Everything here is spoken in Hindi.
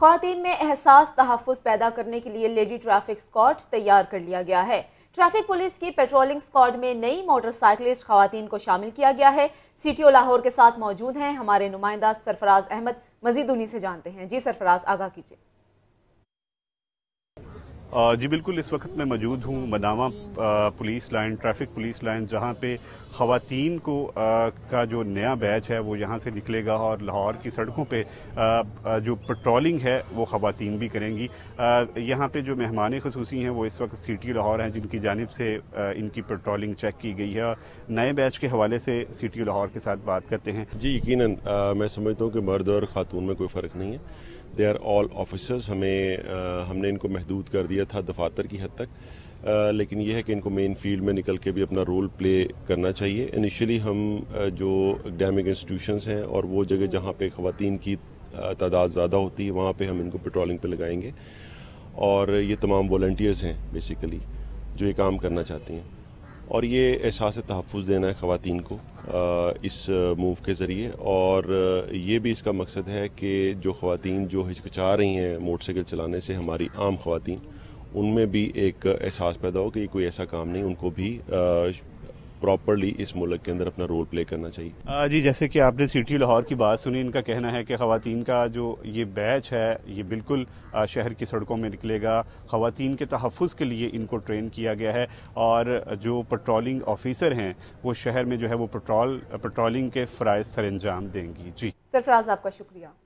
खातन में एहसास तहफ़ पैदा करने के लिए लेडी ट्रैफिक स्कॉट तैयार कर लिया गया है ट्रैफिक पुलिस की पेट्रोलिंग स्कॉड में नई मोटरसाइकिलिस्ट खातन को शामिल किया गया है ओ लाहौर के साथ मौजूद हैं हमारे नुमाइंदा सरफराज अहमद मजीद उन्हीं से जानते हैं जी सरफराज आगाह कीजिए जी बिल्कुल इस वक्त मैं मौजूद हूँ मदामा police line traffic police line जहाँ पे खातन को आ, का जो नया बैच है वो यहाँ से निकलेगा और लाहौर की सड़कों पे आ, जो पेट्रोलिंग है वो खातन भी करेंगी यहाँ पे जो मेहमान खसूसी हैं वो इस वक्त सिटी लाहौर हैं जिनकी जानब से आ, इनकी पेट्रोलिंग चेक की गई है नए बैच के हवाले से सिटी लाहौर के साथ बात करते हैं जी यकीन मैं समझता हूँ कि मर्द और ख़ातून में कोई फ़र्क नहीं है दे आर ऑल ऑफिसर्स हमें आ, हमने इनको महदूद कर दिया था दफातर की हद तक आ, लेकिन यह है कि इनको मेन फील्ड में निकल के भी अपना रोल प्ले करना चाहिए इनिशियली हम जो डैमिक इंस्टीट्यूशंस हैं और वो जगह जहाँ पे ख़वान की तादाद ज़्यादा होती है वहाँ पे हम इनको पेट्रोलिंग पे लगाएंगे और ये तमाम वॉल्टियर्स हैं बेसिकली जो ये काम करना चाहती हैं और ये एहसास तहफ़ देना है ख़वान को इस मूव के ज़रिए और ये भी इसका मकसद है कि जो खातन जो हिचकचा रही हैं मोटरसाइकिल चलाने से हमारी आम ख़वान उनमें भी एक एहसास पैदा हो कि कोई ऐसा काम नहीं उनको भी प्रॉपरली इस मुल्क के अंदर अपना रोल प्ले करना चाहिए जी जैसे कि आपने सिटी लाहौर की बात सुनी इनका कहना है कि खातन का जो ये बैच है ये बिल्कुल शहर की सड़कों में निकलेगा खातन के तहफ़ के लिए इनको ट्रेन किया गया है और जो पेट्रोलिंग ऑफिसर हैं वो शहर में जो है वो पेट्रोल पेट्रोलिंग के फ़रज़ सर अंजाम देंगी जी सरफराज आपका शुक्रिया